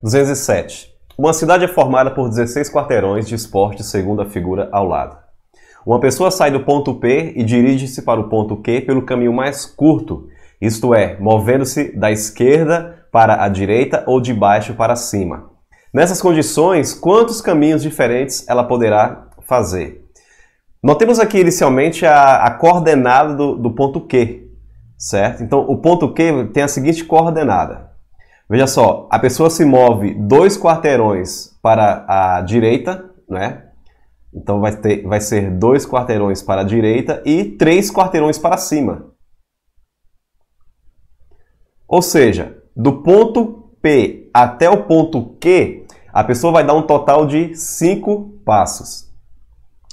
207. Uma cidade é formada por 16 quarteirões de esporte segundo a figura ao lado. Uma pessoa sai do ponto P e dirige-se para o ponto Q pelo caminho mais curto, isto é, movendo-se da esquerda para a direita ou de baixo para cima. Nessas condições, quantos caminhos diferentes ela poderá fazer? Notemos aqui inicialmente a, a coordenada do, do ponto Q, certo? Então, o ponto Q tem a seguinte coordenada: Veja só, a pessoa se move dois quarteirões para a direita, né? Então vai, ter, vai ser dois quarteirões para a direita e três quarteirões para cima. Ou seja, do ponto P até o ponto Q, a pessoa vai dar um total de cinco passos.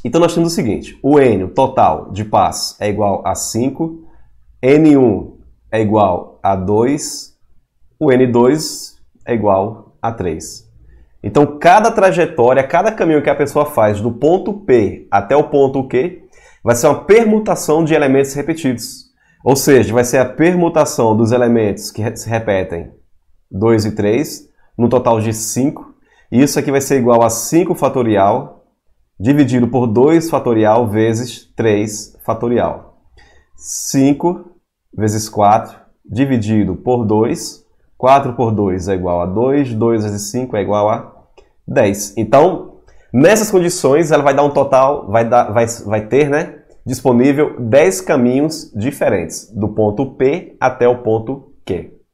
Então nós temos o seguinte: o N, o total de passos, é igual a 5, N1 é igual a 2, o N2 é igual a 3. Então, cada trajetória, cada caminho que a pessoa faz do ponto P até o ponto Q vai ser uma permutação de elementos repetidos. Ou seja, vai ser a permutação dos elementos que se repetem 2 e 3, no total de 5. E isso aqui vai ser igual a 5 fatorial dividido por 2 fatorial vezes 3 fatorial. 5 vezes 4 dividido por 2 4 por 2 é igual a 2, 2 vezes 5 é igual a 10. Então, nessas condições, ela vai dar um total, vai, dar, vai, vai ter né, disponível 10 caminhos diferentes, do ponto P até o ponto Q.